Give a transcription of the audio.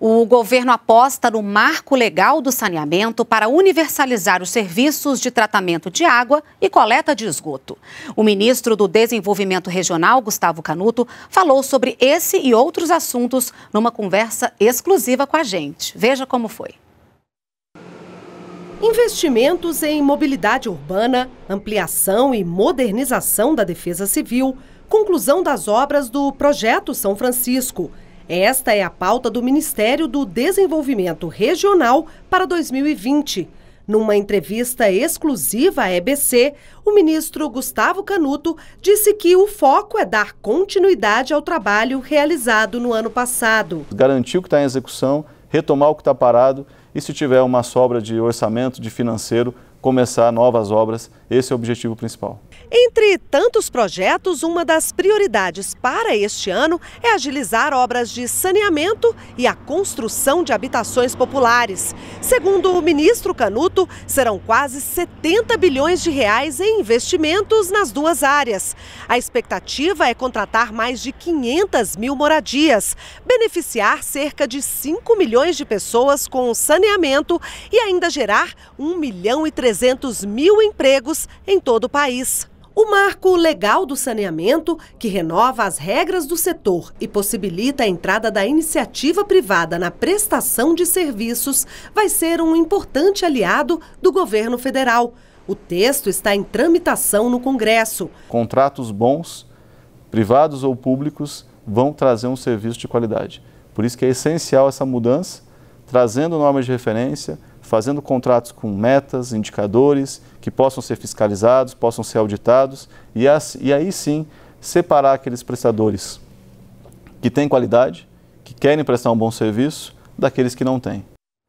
O governo aposta no marco legal do saneamento para universalizar os serviços de tratamento de água e coleta de esgoto. O ministro do Desenvolvimento Regional, Gustavo Canuto, falou sobre esse e outros assuntos numa conversa exclusiva com a gente. Veja como foi. Investimentos em mobilidade urbana, ampliação e modernização da defesa civil, conclusão das obras do Projeto São Francisco esta é a pauta do Ministério do Desenvolvimento Regional para 2020. Numa entrevista exclusiva à EBC, o ministro Gustavo Canuto disse que o foco é dar continuidade ao trabalho realizado no ano passado. Garantir o que está em execução, retomar o que está parado e se tiver uma sobra de orçamento, de financeiro, começar novas obras. Esse é o objetivo principal. Entre tantos projetos, uma das prioridades para este ano é agilizar obras de saneamento e a construção de habitações populares. Segundo o ministro Canuto, serão quase 70 bilhões de reais em investimentos nas duas áreas. A expectativa é contratar mais de 500 mil moradias, beneficiar cerca de 5 milhões de pessoas com saneamento saneamento e ainda gerar 1 milhão e 300 mil empregos em todo o país. O marco legal do saneamento, que renova as regras do setor e possibilita a entrada da iniciativa privada na prestação de serviços, vai ser um importante aliado do governo federal. O texto está em tramitação no Congresso. Contratos bons, privados ou públicos, vão trazer um serviço de qualidade. Por isso que é essencial essa mudança trazendo normas de referência, fazendo contratos com metas, indicadores, que possam ser fiscalizados, possam ser auditados, e, as, e aí sim separar aqueles prestadores que têm qualidade, que querem prestar um bom serviço, daqueles que não têm.